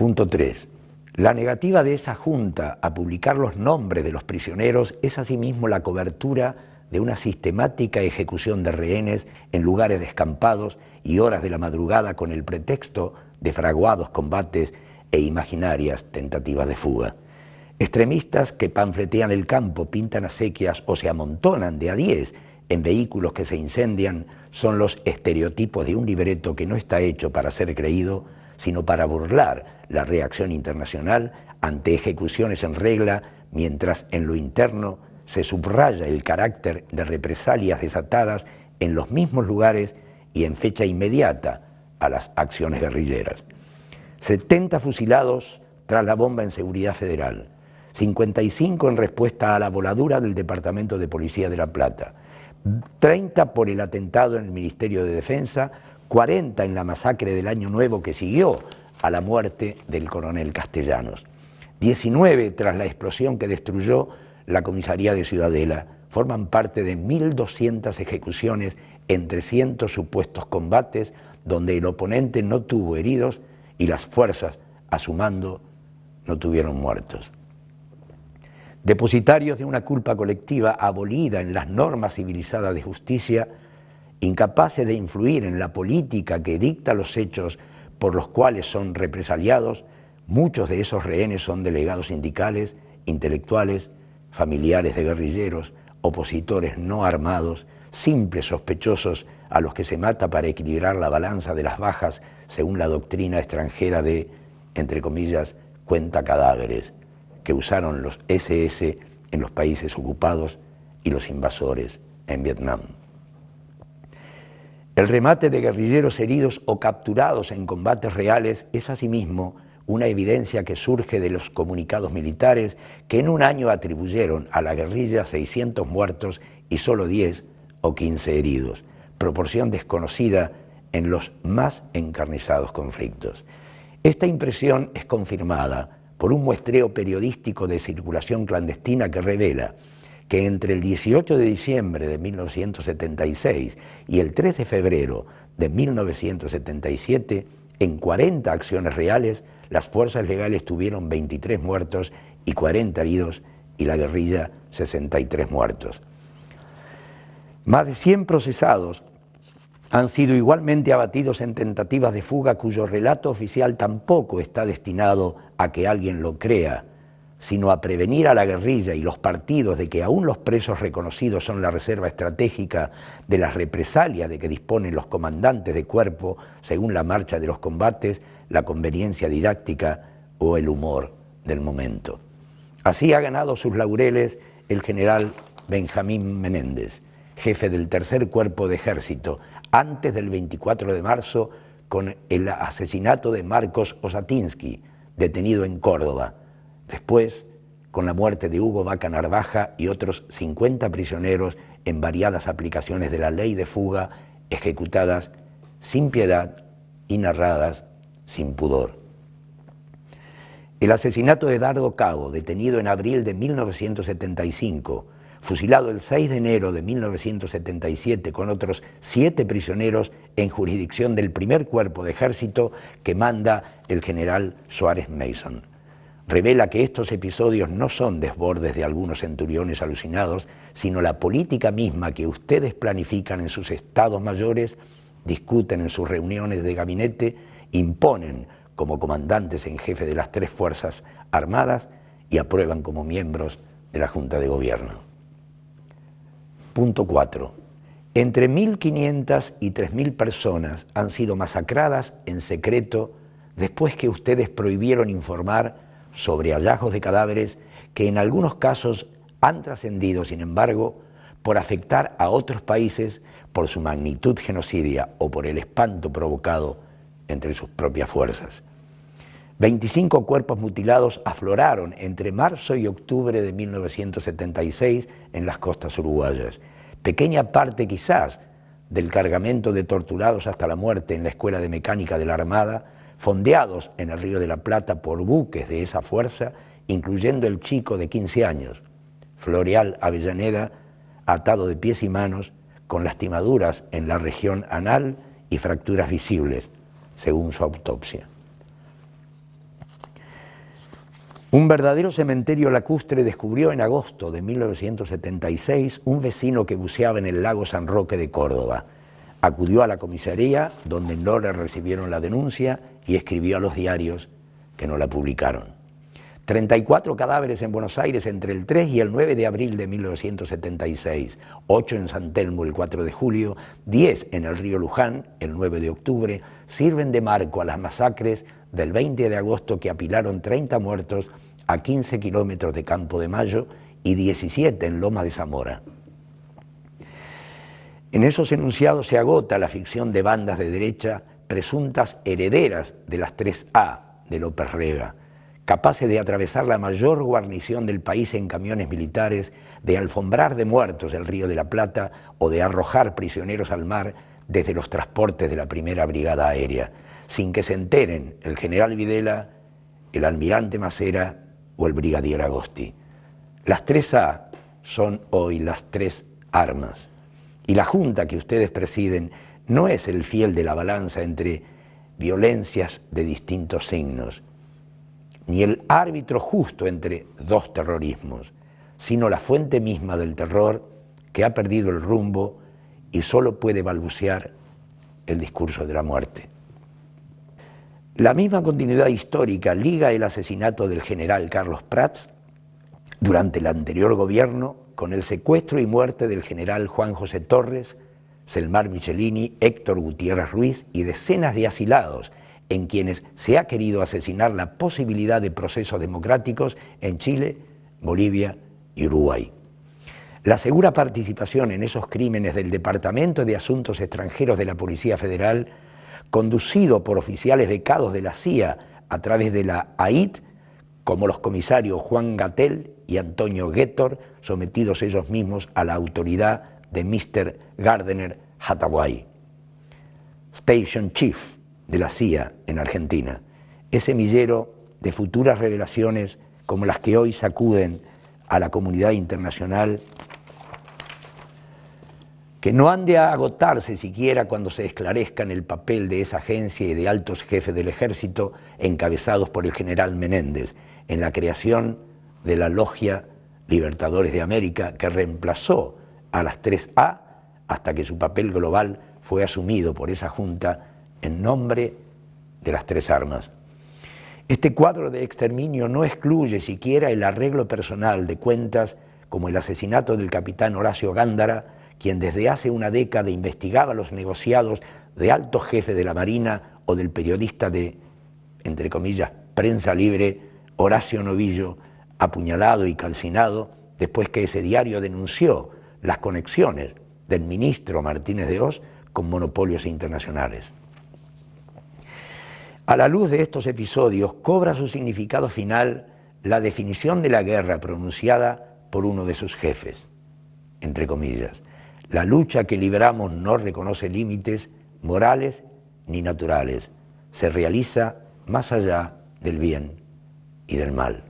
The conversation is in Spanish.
Punto 3. La negativa de esa Junta a publicar los nombres de los prisioneros es asimismo la cobertura de una sistemática ejecución de rehenes en lugares descampados y horas de la madrugada con el pretexto de fraguados combates e imaginarias tentativas de fuga. Extremistas que panfletean el campo, pintan acequias o se amontonan de a diez en vehículos que se incendian son los estereotipos de un libreto que no está hecho para ser creído, sino para burlar la reacción internacional ante ejecuciones en regla, mientras en lo interno se subraya el carácter de represalias desatadas en los mismos lugares y en fecha inmediata a las acciones guerrilleras. 70 fusilados tras la bomba en Seguridad Federal, 55 en respuesta a la voladura del Departamento de Policía de La Plata, 30 por el atentado en el Ministerio de Defensa, 40 en la masacre del Año Nuevo que siguió a la muerte del coronel Castellanos. 19 tras la explosión que destruyó la comisaría de Ciudadela. Forman parte de 1.200 ejecuciones en 300 supuestos combates donde el oponente no tuvo heridos y las fuerzas, a su mando, no tuvieron muertos. Depositarios de una culpa colectiva abolida en las normas civilizadas de justicia, incapaces de influir en la política que dicta los hechos por los cuales son represaliados, muchos de esos rehenes son delegados sindicales, intelectuales, familiares de guerrilleros, opositores no armados, simples sospechosos a los que se mata para equilibrar la balanza de las bajas según la doctrina extranjera de, entre comillas, cuenta cadáveres que usaron los SS en los países ocupados y los invasores en Vietnam. El remate de guerrilleros heridos o capturados en combates reales es asimismo una evidencia que surge de los comunicados militares que en un año atribuyeron a la guerrilla 600 muertos y solo 10 o 15 heridos, proporción desconocida en los más encarnizados conflictos. Esta impresión es confirmada por un muestreo periodístico de circulación clandestina que revela que entre el 18 de diciembre de 1976 y el 3 de febrero de 1977, en 40 acciones reales, las fuerzas legales tuvieron 23 muertos y 40 heridos y la guerrilla 63 muertos. Más de 100 procesados han sido igualmente abatidos en tentativas de fuga cuyo relato oficial tampoco está destinado a que alguien lo crea sino a prevenir a la guerrilla y los partidos de que aún los presos reconocidos son la reserva estratégica de las represalias de que disponen los comandantes de cuerpo según la marcha de los combates, la conveniencia didáctica o el humor del momento. Así ha ganado sus laureles el general Benjamín Menéndez, jefe del tercer cuerpo de ejército, antes del 24 de marzo con el asesinato de Marcos Osatinsky, detenido en Córdoba Después, con la muerte de Hugo Vaca Narvaja y otros 50 prisioneros en variadas aplicaciones de la ley de fuga, ejecutadas sin piedad y narradas sin pudor. El asesinato de Dardo Cabo, detenido en abril de 1975, fusilado el 6 de enero de 1977 con otros siete prisioneros en jurisdicción del primer cuerpo de ejército que manda el general Suárez Mason revela que estos episodios no son desbordes de algunos centuriones alucinados, sino la política misma que ustedes planifican en sus estados mayores, discuten en sus reuniones de gabinete, imponen como comandantes en jefe de las tres fuerzas armadas y aprueban como miembros de la Junta de Gobierno. Punto 4. Entre 1.500 y 3.000 personas han sido masacradas en secreto después que ustedes prohibieron informar sobre hallazgos de cadáveres que en algunos casos han trascendido, sin embargo, por afectar a otros países por su magnitud genocidia o por el espanto provocado entre sus propias fuerzas. Veinticinco cuerpos mutilados afloraron entre marzo y octubre de 1976 en las costas uruguayas, pequeña parte quizás del cargamento de torturados hasta la muerte en la Escuela de Mecánica de la Armada, fondeados en el Río de la Plata por buques de esa fuerza, incluyendo el chico de 15 años, Floreal Avellaneda, atado de pies y manos, con lastimaduras en la región anal y fracturas visibles, según su autopsia. Un verdadero cementerio lacustre descubrió en agosto de 1976 un vecino que buceaba en el lago San Roque de Córdoba acudió a la comisaría, donde no le recibieron la denuncia y escribió a los diarios que no la publicaron. 34 cadáveres en Buenos Aires entre el 3 y el 9 de abril de 1976, 8 en San Telmo el 4 de julio, 10 en el río Luján el 9 de octubre, sirven de marco a las masacres del 20 de agosto que apilaron 30 muertos a 15 kilómetros de Campo de Mayo y 17 en Loma de Zamora. En esos enunciados se agota la ficción de bandas de derecha presuntas herederas de las 3A de López Rega, capaces de atravesar la mayor guarnición del país en camiones militares, de alfombrar de muertos el río de la Plata o de arrojar prisioneros al mar desde los transportes de la primera brigada aérea, sin que se enteren el general Videla, el almirante Macera o el brigadier Agosti. Las 3A son hoy las tres armas y la Junta que ustedes presiden no es el fiel de la balanza entre violencias de distintos signos, ni el árbitro justo entre dos terrorismos, sino la fuente misma del terror que ha perdido el rumbo y solo puede balbucear el discurso de la muerte. La misma continuidad histórica liga el asesinato del general Carlos Prats durante el anterior gobierno con el secuestro y muerte del general Juan José Torres, Selmar Michelini, Héctor Gutiérrez Ruiz y decenas de asilados en quienes se ha querido asesinar la posibilidad de procesos democráticos en Chile, Bolivia y Uruguay. La segura participación en esos crímenes del Departamento de Asuntos Extranjeros de la Policía Federal, conducido por oficiales decados de la CIA a través de la AIT, como los comisarios Juan Gatel y Antonio Guettor, sometidos ellos mismos a la autoridad de Mr. Gardner hataway Station Chief de la CIA en Argentina. Es semillero de futuras revelaciones como las que hoy sacuden a la comunidad internacional que no han de agotarse siquiera cuando se esclarezcan el papel de esa agencia y de altos jefes del ejército encabezados por el general Menéndez en la creación de la logia Libertadores de América que reemplazó a las 3A hasta que su papel global fue asumido por esa junta en nombre de las tres armas. Este cuadro de exterminio no excluye siquiera el arreglo personal de cuentas como el asesinato del capitán Horacio Gándara, quien desde hace una década investigaba los negociados de altos jefes de la Marina o del periodista de, entre comillas, prensa libre, Horacio Novillo, apuñalado y calcinado después que ese diario denunció las conexiones del ministro Martínez de Oz con monopolios internacionales. A la luz de estos episodios cobra su significado final la definición de la guerra pronunciada por uno de sus jefes, entre comillas. La lucha que libramos no reconoce límites morales ni naturales. Se realiza más allá del bien y del mal.